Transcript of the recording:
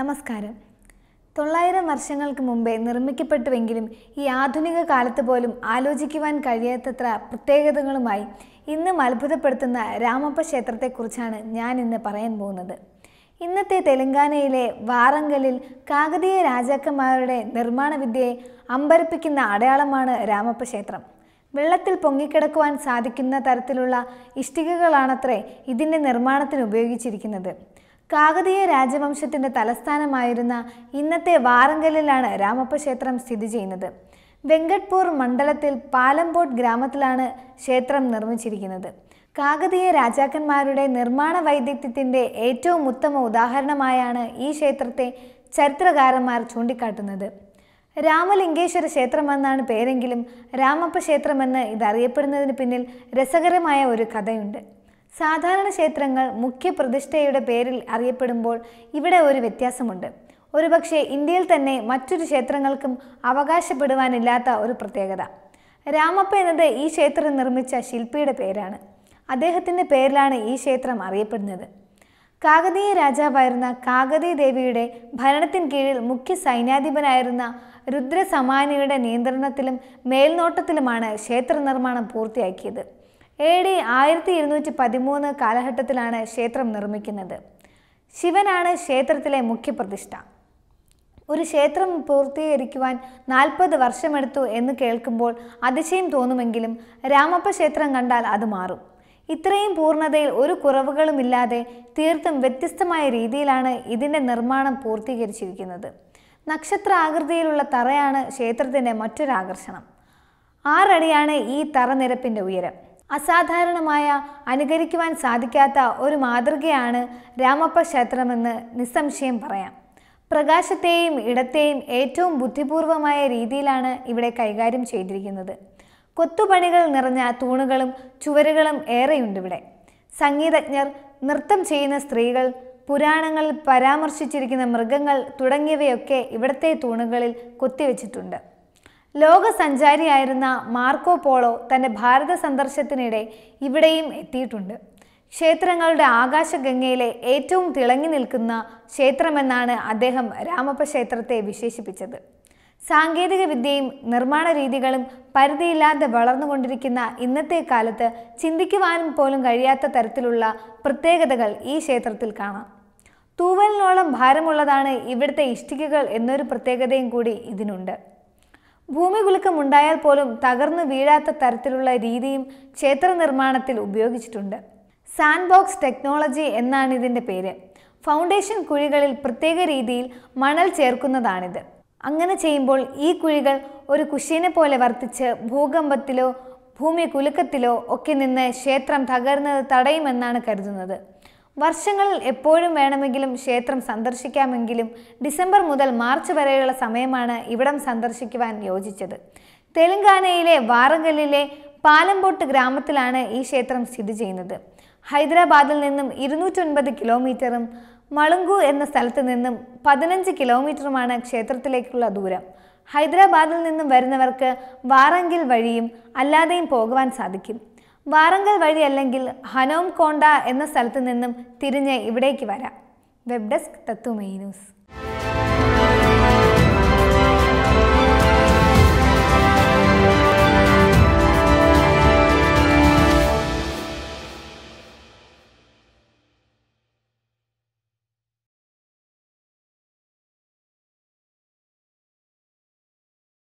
നമസ്കാരം തൊള്ളായിരം വർഷങ്ങൾക്ക് മുമ്പേ നിർമ്മിക്കപ്പെട്ടുവെങ്കിലും ഈ ആധുനിക കാലത്ത് പോലും ആലോചിക്കുവാൻ കഴിയാത്തത്ര പ്രത്യേകതകളുമായി ഇന്നും അത്ഭുതപ്പെടുത്തുന്ന രാമപ്പ ക്ഷേത്രത്തെക്കുറിച്ചാണ് ഞാൻ ഇന്ന് പറയാൻ പോകുന്നത് ഇന്നത്തെ തെലങ്കാനയിലെ വാറങ്കലിൽ കാകതീയ രാജാക്കന്മാരുടെ നിർമ്മാണ വിദ്യയെ അമ്പരപ്പിക്കുന്ന അടയാളമാണ് രാമപ്പ ക്ഷേത്രം വെള്ളത്തിൽ പൊങ്ങിക്കിടക്കുവാൻ സാധിക്കുന്ന തരത്തിലുള്ള ഇഷ്ടികകളാണത്രേ ഇതിൻ്റെ നിർമ്മാണത്തിന് ഉപയോഗിച്ചിരിക്കുന്നത് കാകതീയ രാജവംശത്തിൻ്റെ തലസ്ഥാനമായിരുന്ന ഇന്നത്തെ വാറങ്കലിലാണ് രാമപ്പ ക്ഷേത്രം സ്ഥിതി ചെയ്യുന്നത് വെങ്കട്പൂർ മണ്ഡലത്തിൽ പാലംപോട്ട് ഗ്രാമത്തിലാണ് ക്ഷേത്രം നിർമ്മിച്ചിരിക്കുന്നത് കാകതീയ രാജാക്കന്മാരുടെ നിർമ്മാണ വൈദഗ്ധ്യത്തിൻ്റെ ഏറ്റവും ഉത്തമ ഉദാഹരണമായാണ് ഈ ക്ഷേത്രത്തെ ചരിത്രകാരന്മാർ ചൂണ്ടിക്കാട്ടുന്നത് രാമലിംഗേശ്വര ക്ഷേത്രമെന്നാണ് പേരെങ്കിലും രാമപ്പ ക്ഷേത്രമെന്ന് ഇതറിയപ്പെടുന്നതിന് പിന്നിൽ രസകരമായ ഒരു കഥയുണ്ട് സാധാരണ ക്ഷേത്രങ്ങൾ പ്രതിഷ്ഠയുടെ പേരിൽ അറിയപ്പെടുമ്പോൾ ഇവിടെ ഒരു വ്യത്യാസമുണ്ട് ഒരുപക്ഷെ ഇന്ത്യയിൽ തന്നെ മറ്റൊരു ക്ഷേത്രങ്ങൾക്കും അവകാശപ്പെടുവാനില്ലാത്ത ഒരു പ്രത്യേകത രാമപ്പ എന്നത് ഈ ക്ഷേത്രം നിർമ്മിച്ച ശില്പിയുടെ പേരാണ് അദ്ദേഹത്തിൻ്റെ പേരിലാണ് ഈ ക്ഷേത്രം അറിയപ്പെടുന്നത് കാകതീയ രാജാവായിരുന്ന കാകതീ ദേവിയുടെ ഭരണത്തിൻ കീഴിൽ മുഖ്യ സൈന്യാധിപനായിരുന്ന രുദ്രസമാനിയുടെ നിയന്ത്രണത്തിലും മേൽനോട്ടത്തിലുമാണ് ക്ഷേത്ര നിർമ്മാണം പൂർത്തിയാക്കിയത് എ ഡി ആയിരത്തി ഇരുന്നൂറ്റി പതിമൂന്ന് കാലഘട്ടത്തിലാണ് ക്ഷേത്രം നിർമ്മിക്കുന്നത് ശിവനാണ് ക്ഷേത്രത്തിലെ മുഖ്യപ്രതിഷ്ഠ ഒരു ക്ഷേത്രം പൂർത്തീകരിക്കുവാൻ നാൽപ്പത് വർഷമെടുത്തു എന്ന് കേൾക്കുമ്പോൾ അതിശയം തോന്നുമെങ്കിലും രാമപ്പ ക്ഷേത്രം കണ്ടാൽ അത് മാറും ഇത്രയും പൂർണ്ണതയിൽ ഒരു കുറവുകളുമില്ലാതെ തീർത്തും വ്യത്യസ്തമായ രീതിയിലാണ് ഇതിൻ്റെ നിർമ്മാണം പൂർത്തീകരിച്ചിരിക്കുന്നത് നക്ഷത്ര ആകൃതിയിലുള്ള തറയാണ് ക്ഷേത്രത്തിൻ്റെ മറ്റൊരാകർഷണം ആറടിയാണ് ഈ തറനിരപ്പിൻ്റെ ഉയരം അസാധാരണമായ അനുകരിക്കുവാൻ സാധിക്കാത്ത ഒരു മാതൃകയാണ് രാമപ്പ ക്ഷേത്രമെന്ന് നിസ്സംശയം പറയാം പ്രകാശത്തെയും ഇടത്തെയും ഏറ്റവും ബുദ്ധിപൂർവമായ രീതിയിലാണ് ഇവിടെ കൈകാര്യം ചെയ്തിരിക്കുന്നത് കൊത്തുപണികൾ നിറഞ്ഞ തൂണുകളും ചുവരുകളും ഏറെയുണ്ട് ഇവിടെ സംഗീതജ്ഞർ നൃത്തം ചെയ്യുന്ന സ്ത്രീകൾ പുരാണങ്ങളിൽ പരാമർശിച്ചിരിക്കുന്ന മൃഗങ്ങൾ തുടങ്ങിയവയൊക്കെ ഇവിടത്തെ തൂണുകളിൽ കൊത്തിവെച്ചിട്ടുണ്ട് ലോക സഞ്ചാരിയായിരുന്ന മാർക്കോ പോളോ തൻ്റെ ഭാരത സന്ദർശത്തിനിടെ ഇവിടെയും എത്തിയിട്ടുണ്ട് ക്ഷേത്രങ്ങളുടെ ആകാശഗംഗയിലെ ഏറ്റവും തിളങ്ങി നിൽക്കുന്ന ക്ഷേത്രമെന്നാണ് അദ്ദേഹം രാമപ്പ ക്ഷേത്രത്തെ വിശേഷിപ്പിച്ചത് സാങ്കേതിക വിദ്യയും നിർമ്മാണ രീതികളും പരിധിയില്ലാതെ വളർന്നുകൊണ്ടിരിക്കുന്ന ഇന്നത്തെ കാലത്ത് ചിന്തിക്കുവാനും പോലും കഴിയാത്ത തരത്തിലുള്ള പ്രത്യേകതകൾ ഈ ക്ഷേത്രത്തിൽ കാണാം തൂവലിനോളം ഭാരമുള്ളതാണ് ഇവിടുത്തെ ഇഷ്ടികകൾ എന്നൊരു പ്രത്യേകതയും കൂടി ഇതിനുണ്ട് ഭൂമികുലുക്കമുണ്ടായാൽ പോലും തകർന്നു വീഴാത്ത തരത്തിലുള്ള രീതിയും നിർമ്മാണത്തിൽ ഉപയോഗിച്ചിട്ടുണ്ട് സാൻഡ് ബോക്സ് ടെക്നോളജി എന്നാണ് ഇതിൻ്റെ പേര് ഫൗണ്ടേഷൻ കുഴികളിൽ പ്രത്യേക രീതിയിൽ മണൽ ചേർക്കുന്നതാണിത് അങ്ങനെ ചെയ്യുമ്പോൾ ഈ കുഴികൾ ഒരു കുശീനെ പോലെ വർത്തിച്ച് ഭൂകമ്പത്തിലോ ഭൂമി കുലുക്കത്തിലോ ഒക്കെ നിന്ന് ക്ഷേത്രം തകർന്നത് തടയുമെന്നാണ് കരുതുന്നത് വർഷങ്ങളിൽ എപ്പോഴും വേണമെങ്കിലും ക്ഷേത്രം സന്ദർശിക്കാമെങ്കിലും ഡിസംബർ മുതൽ മാർച്ച് വരെയുള്ള സമയമാണ് ഇവിടം സന്ദർശിക്കുവാൻ യോജിച്ചത് തെലങ്കാനയിലെ വാറങ്കലിലെ പാലംപോട്ട് ഗ്രാമത്തിലാണ് ഈ ക്ഷേത്രം സ്ഥിതി ചെയ്യുന്നത് ഹൈദരാബാദിൽ നിന്നും ഇരുന്നൂറ്റൊൻപത് കിലോമീറ്ററും മളുങ്കു എന്ന സ്ഥലത്ത് നിന്നും പതിനഞ്ച് കിലോമീറ്ററുമാണ് ക്ഷേത്രത്തിലേക്കുള്ള ദൂരം ഹൈദരാബാദിൽ നിന്നും വരുന്നവർക്ക് വാറങ്കിൽ വഴിയും അല്ലാതെയും പോകുവാൻ സാധിക്കും വാറങ്കൽ വഴി അല്ലെങ്കിൽ ഹനോം കോണ്ട എന്ന സ്ഥലത്തു നിന്നും തിരിഞ്ഞ് ഇവിടേക്ക് വരാം വെബ് ഡെസ്ക് തത്വമേ ന്യൂസ്